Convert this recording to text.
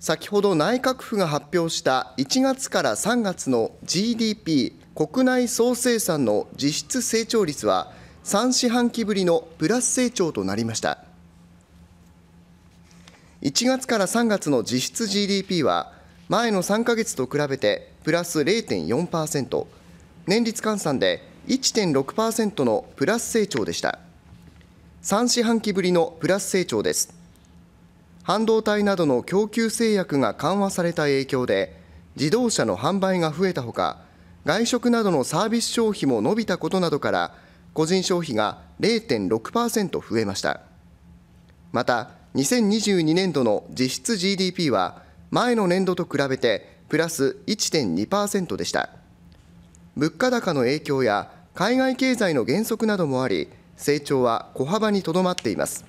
先ほど内閣府が発表した1月から3月の GDP 国内総生産の実質成長率は3四半期ぶりのプラス成長となりました1月から3月の実質 GDP は前の3か月と比べてプラス0.4%年率換算で1.6%のプラス成長でした3四半期ぶりのプラス成長です半導体などの供給制約が緩和された影響で自動車の販売が増えたほか外食などのサービス消費も伸びたことなどから個人消費が0.6%増えましたまた2022年度の実質 GDP は前の年度と比べてプラス1.2%でした物価高の影響や海外経済の減速などもあり成長は小幅にとどまっています